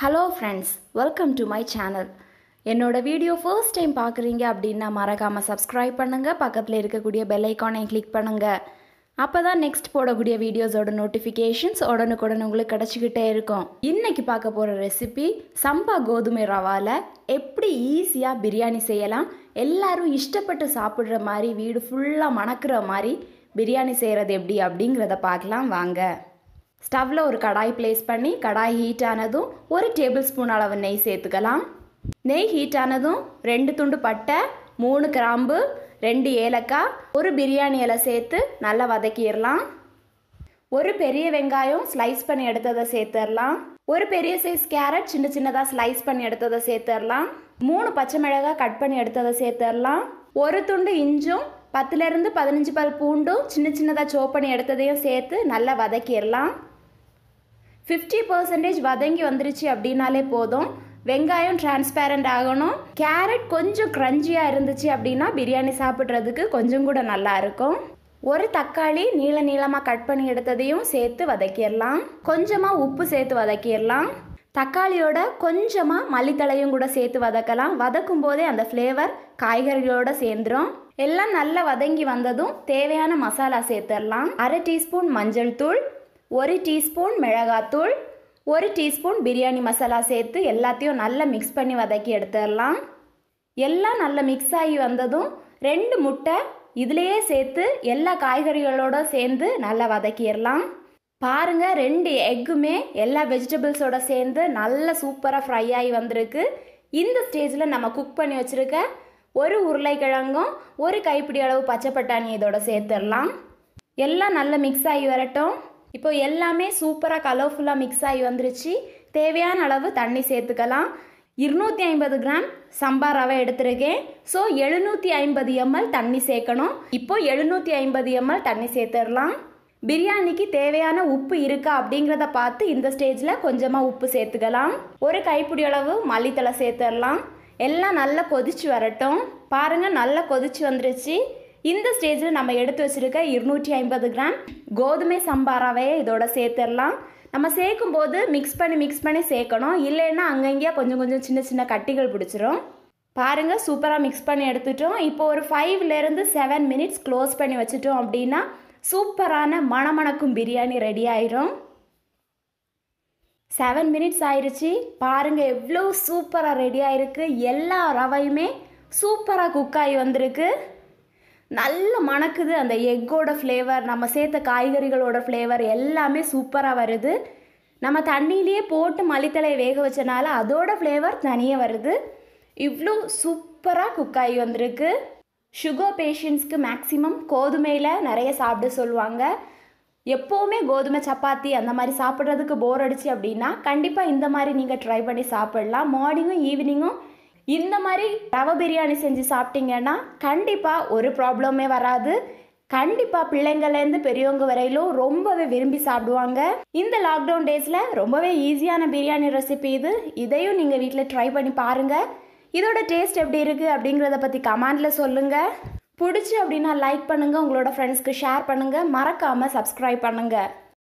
hello friends welcome to my channel என்னோட video first time பார்க்குறீங்க அப்படின்னா மறக்காமல் சப்ஸ்கிரைப் பண்ணுங்கள் பக்கத்தில் இருக்கக்கூடிய பெல் ஐக்கானையும் கிளிக் பண்ணுங்கள் அப்போ தான் நெக்ஸ்ட் போடக்கூடிய வீடியோஸோட நோட்டிஃபிகேஷன்ஸ் உடனுக்குடன் உங்களுக்கு கிடச்சிக்கிட்டே இருக்கும் இன்றைக்கி பார்க்க போகிற ரெசிபி சம்பா கோதுமை ரவாவில் எப்படி ஈஸியாக பிரியாணி செய்யலாம் எல்லாரும் இஷ்டப்பட்டு சாப்பிட்ற மாதிரி வீடு ஃபுல்லாக மணக்கிற மாதிரி பிரியாணி செய்கிறது எப்படி அப்படிங்கிறத பார்க்கலாம் வாங்க ஸ்டவ்வில் ஒரு கடாய் பிளேஸ் பண்ணி கடாய் ஹீட் ஆனதும் ஒரு டேபிள் ஸ்பூன் அளவு நெய் சேர்த்துக்கலாம் நெய் ஹீட் ஆனதும் ரெண்டு துண்டு பட்டை மூணு கிராம்பு ரெண்டு ஏலக்காய் ஒரு பிரியாணி இலை சேர்த்து நல்லா வதக்கிடலாம் ஒரு பெரிய வெங்காயம் ஸ்லைஸ் பண்ணி எடுத்ததை சேர்த்துடலாம் ஒரு பெரிய சைஸ் கேரட் சின்ன சின்னதாக ஸ்லைஸ் பண்ணி எடுத்ததை சேர்த்துடலாம் மூணு பச்சை மிளகாய் கட் பண்ணி எடுத்ததை சேர்த்துடலாம் ஒரு துண்டு இஞ்சும் பத்துலேருந்து பதினஞ்சு பால் பூண்டும் சின்ன சின்னதாக சோப்பனை எடுத்ததையும் சேர்த்து நல்லா வதக்கிடலாம் ஃபிஃப்டி பர்சன்டேஜ் வதங்கி வந்துருச்சு அப்படின்னாலே போதும் வெங்காயம் டிரான்ஸ்பேரண்ட் ஆகணும் கேரட் கொஞ்சம் க்ரஞ்சியாக இருந்துச்சு அப்படின்னா பிரியாணி சாப்பிட்றதுக்கு கொஞ்சம் கூட நல்லாயிருக்கும் ஒரு தக்காளி நீள நீளமாக கட் பண்ணி எடுத்ததையும் சேர்த்து வதக்கிடலாம் கொஞ்சமாக உப்பு சேர்த்து வதக்கிடலாம் தக்காளியோட கொஞ்சமாக மல்லித்தலையும் கூட சேர்த்து வதக்கலாம் வதக்கும் போதே அந்த ஃப்ளேவர் காய்கறிகளோட சேர்ந்துடும் எல்லாம் நல்லா வதங்கி வந்ததும் தேவையான மசாலா சேர்த்துடலாம் அரை டீஸ்பூன் மஞ்சள் தூள் ஒரு டீஸ்பூன் மிளகாத்தூள் ஒரு டீஸ்பூன் பிரியாணி மசாலா சேர்த்து எல்லாத்தையும் நல்லா மிக்ஸ் பண்ணி வதக்கி எடுத்துடலாம் எல்லாம் நல்லா மிக்ஸ் ஆகி வந்ததும் ரெண்டு முட்டை இதிலையே சேர்த்து எல்லா காய்கறிகளோடு சேர்ந்து நல்லா வதக்கிடலாம் பாருங்கள் ரெண்டு எக்குமே எல்லா வெஜிடபிள்ஸோட சேர்ந்து நல்லா சூப்பராக ஃப்ரை ஆகி வந்திருக்கு இந்த ஸ்டேஜில் நம்ம குக் பண்ணி வச்சுருக்க ஒரு உருளைக்கிழங்கும் ஒரு கைப்பிடி அளவு பச்சை பட்டாணி இதோட சேர்த்துடலாம் எல்லாம் நல்லா மிக்ஸ் ஆகி வரட்டும் இப்போ எல்லாமே சூப்பராக கலர்ஃபுல்லாக மிக்ஸ் ஆகி வந்துருச்சு தேவையான அளவு தண்ணி சேர்த்துக்கலாம் இருநூற்றி ஐம்பது கிராம் சம்பா ரவை எடுத்திருக்கேன் ஸோ எழுநூற்றி ஐம்பது எம்எல் தண்ணி சேர்க்கணும் இப்போ எழுநூற்றி ஐம்பது எம்எல் தண்ணி சேர்த்துடலாம் பிரியாணிக்கு தேவையான உப்பு இருக்கா அப்படிங்கிறத பார்த்து இந்த ஸ்டேஜில் கொஞ்சமாக உப்பு சேர்த்துக்கலாம் ஒரு கைப்பிடி அளவு மல்லித்தலை சேர்த்துடலாம் எல்லாம் நல்லா கொதிச்சு வரட்டும் பாருங்கள் நல்லா கொதிச்சு வந்துருச்சு இந்த ஸ்டேஜில் நம்ம எடுத்து வச்சுருக்க இருநூற்றி ஐம்பது கிராம் கோதுமை சம்பாராவே இதோட சேர்த்துடலாம் நம்ம சேர்க்கும் போது மிக்ஸ் பண்ணி மிக்ஸ் பண்ணி சேர்க்கணும் இல்லைன்னா அங்கங்கேயா கொஞ்சம் கொஞ்சம் சின்ன சின்ன கட்டிகள் பிடிச்சிரும் பாருங்கள் சூப்பராக மிக்ஸ் பண்ணி எடுத்துட்டோம் இப்போ ஒரு ஃபைவ்லேருந்து செவன் மினிட்ஸ் க்ளோஸ் பண்ணி வச்சுட்டோம் அப்படின்னா சூப்பரான மணமணக்கும் பிரியாணி ரெடி ஆயிரும் செவன் மினிட்ஸ் ஆயிடுச்சு பாருங்கள் எவ்வளோ சூப்பராக ரெடி ஆயிருக்கு எல்லா ரவையுமே சூப்பராக குக் ஆகி வந்திருக்கு நல்ல மணக்குது அந்த எக்கோட ஃப்ளேவர் நம்ம சேர்த்த காய்கறிகளோட ஃப்ளேவர் எல்லாமே சூப்பராக வருது நம்ம தண்ணியிலேயே போட்டு மளித்தலை வேக வச்சனால அதோட ஃப்ளேவர் தனியாக வருது இவ்வளோ சூப்பராக குக் ஆகி வந்திருக்கு சுகர் பேஷண்ட்ஸ்க்கு மேக்ஸிமம் கோதுமையில் நிறைய சாப்பிட சொல்லுவாங்க எப்போவுமே கோதுமை சப்பாத்தி அந்த மாதிரி சாப்பிட்றதுக்கு போர் அடிச்சு அப்படின்னா கண்டிப்பாக இந்த மாதிரி நீங்கள் ட்ரை பண்ணி சாப்பிட்லாம் மார்னிங்கும் ஈவினிங்கும் இந்த மாதிரி ரவ பிரியாணி செஞ்சு சாப்பிட்டீங்கன்னா கண்டிப்பாக ஒரு ப்ராப்ளமே வராது கண்டிப்பாக பிள்ளைங்கள்லேருந்து பெரியவங்க வரையிலும் ரொம்பவே விரும்பி சாப்பிடுவாங்க இந்த லாக்டவுன் டேஸில் ரொம்பவே ஈஸியான பிரியாணி ரெசிபி இது இதையும் நீங்கள் வீட்டில் ட்ரை பண்ணி பாருங்கள் இதோட டேஸ்ட் எப்படி இருக்குது அப்படிங்கிறத பற்றி கமெண்டில் சொல்லுங்கள் பிடிச்சி அப்படின்னா லைக் பண்ணுங்கள் உங்களோட ஃப்ரெண்ட்ஸ்க்கு ஷேர் பண்ணுங்கள் மறக்காமல் சப்ஸ்கிரைப் பண்ணுங்கள்